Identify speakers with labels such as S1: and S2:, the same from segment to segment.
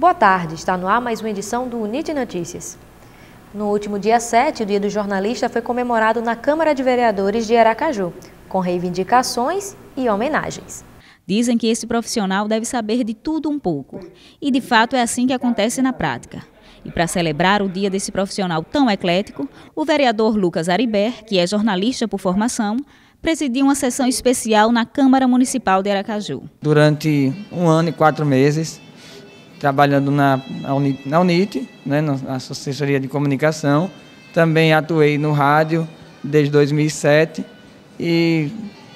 S1: Boa tarde, está no ar mais uma edição do NIT Notícias. No último dia 7, o Dia do Jornalista foi comemorado na Câmara de Vereadores de Aracaju, com reivindicações e homenagens. Dizem que esse profissional deve saber de tudo um pouco. E de fato é assim que acontece na prática. E para celebrar o dia desse profissional tão eclético, o vereador Lucas Ariber, que é jornalista por formação, presidiu uma sessão especial na Câmara Municipal de Aracaju.
S2: Durante um ano e quatro meses, trabalhando na, na UNIT, né, na Assessoria de Comunicação. Também atuei no rádio desde 2007 e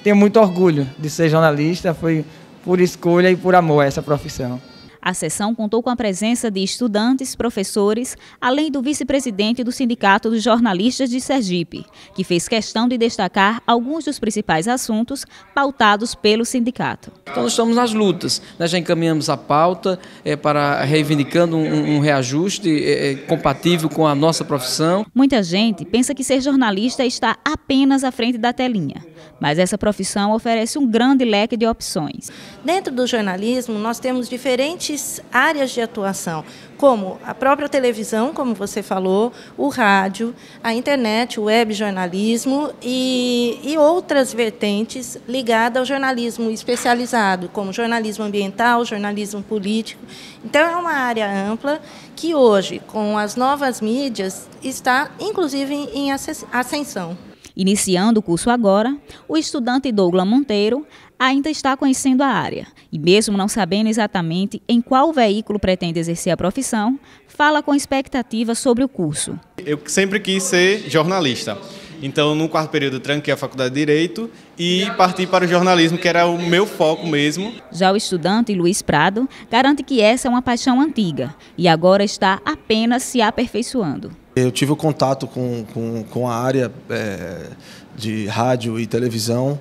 S2: tenho muito orgulho de ser jornalista, foi por escolha e por amor a essa profissão.
S1: A sessão contou com a presença de estudantes, professores, além do vice-presidente do Sindicato dos Jornalistas de Sergipe, que fez questão de destacar alguns dos principais assuntos pautados pelo sindicato.
S2: Então, nós estamos nas lutas, nós né? já encaminhamos a pauta é, para reivindicando um, um reajuste é, é, compatível com a nossa profissão.
S1: Muita gente pensa que ser jornalista está apenas à frente da telinha, mas essa profissão oferece um grande leque de opções. Dentro do jornalismo, nós temos diferentes diferentes áreas de atuação, como a própria televisão, como você falou, o rádio, a internet, o web jornalismo e, e outras vertentes ligadas ao jornalismo especializado, como jornalismo ambiental, jornalismo político. Então, é uma área ampla que hoje, com as novas mídias, está inclusive em ascensão. Iniciando o curso agora, o estudante Douglas Monteiro ainda está conhecendo a área e, mesmo não sabendo exatamente em qual veículo pretende exercer a profissão, fala com expectativa sobre o curso.
S2: Eu sempre quis ser jornalista. Então, no quarto período, tranquei a faculdade de Direito e parti para o jornalismo, que era o meu foco mesmo.
S1: Já o estudante Luiz Prado garante que essa é uma paixão antiga e agora está apenas se aperfeiçoando.
S2: Eu tive o contato com, com, com a área é, de rádio e televisão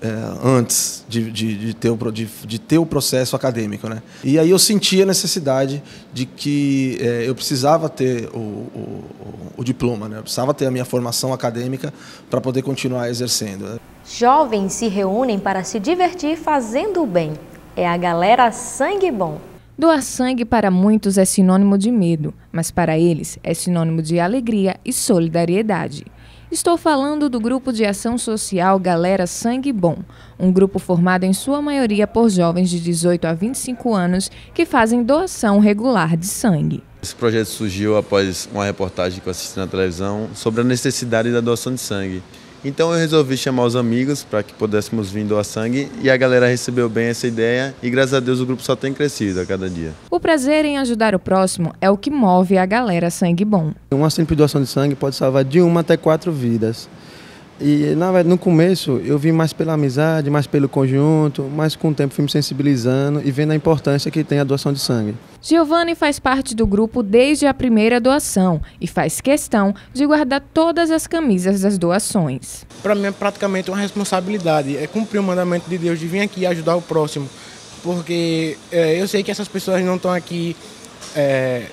S2: é, antes de, de, de, ter o, de, de, ter o processo acadêmico. Né? E aí eu senti a necessidade de que é, eu precisava ter o, o, o, diploma, né? eu precisava ter a minha formação acadêmica para poder continuar exercendo. Né?
S1: Jovens se reúnem para se divertir fazendo o bem. É a galera sangue bom.
S2: Doar sangue para muitos é sinônimo de medo, mas para eles é sinônimo de alegria e solidariedade. Estou falando do grupo de ação social Galera Sangue Bom, um grupo formado em sua maioria por jovens de 18 a 25 anos que fazem doação regular de sangue. Esse projeto surgiu após uma reportagem que eu assisti na televisão sobre a necessidade da doação de sangue. Então eu resolvi chamar os amigos para que pudéssemos vir doar sangue e a galera recebeu bem essa ideia e graças a Deus o grupo só tem crescido a cada dia. O prazer em ajudar o próximo é o que move a galera Sangue Bom. Uma simples doação de sangue pode salvar de uma até quatro vidas. E na verdade, no começo eu vim mais pela amizade, mais pelo conjunto, mas com o tempo fui me sensibilizando e vendo a importância que tem a doação de sangue. Giovanni faz parte do grupo desde a primeira doação e faz questão de guardar todas as camisas das doações. Para mim é praticamente uma responsabilidade, é cumprir o mandamento de Deus de vir aqui ajudar o próximo, porque é, eu sei que essas pessoas não estão aqui é,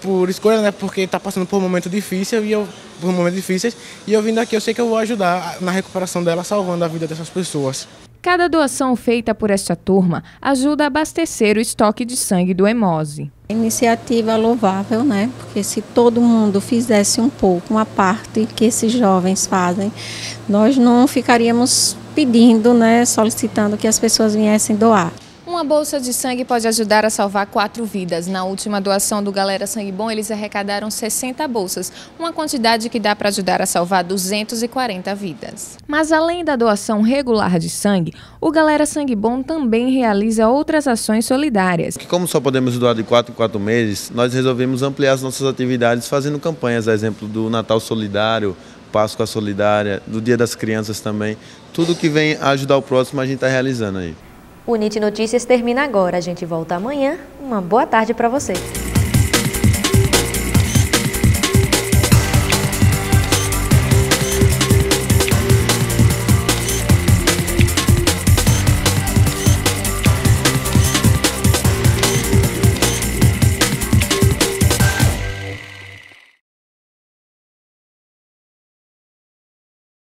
S2: por escolha, né? Porque está passando por um momento difícil e eu por momentos difíceis. E eu vindo aqui, eu sei que eu vou ajudar na recuperação dela, salvando a vida dessas pessoas. Cada doação feita por esta turma ajuda a abastecer o estoque de sangue do Hemose. Iniciativa é louvável, né? Porque se todo mundo fizesse um pouco, uma parte que
S1: esses jovens fazem, nós não ficaríamos pedindo, né, solicitando que as pessoas viessem doar.
S2: Uma bolsa de sangue pode ajudar a salvar quatro vidas. Na última doação do Galera Sangue Bom, eles arrecadaram 60 bolsas, uma quantidade que dá para ajudar a salvar 240 vidas. Mas além da doação regular de sangue, o Galera Sangue Bom também realiza outras ações solidárias. Como só podemos doar de quatro em quatro meses, nós resolvemos ampliar as nossas atividades fazendo campanhas, a exemplo do Natal Solidário, Páscoa Solidária, do Dia das Crianças também. Tudo que vem ajudar o próximo a gente está realizando aí.
S1: O NIT Notícias termina agora. A gente volta amanhã. Uma boa tarde para vocês.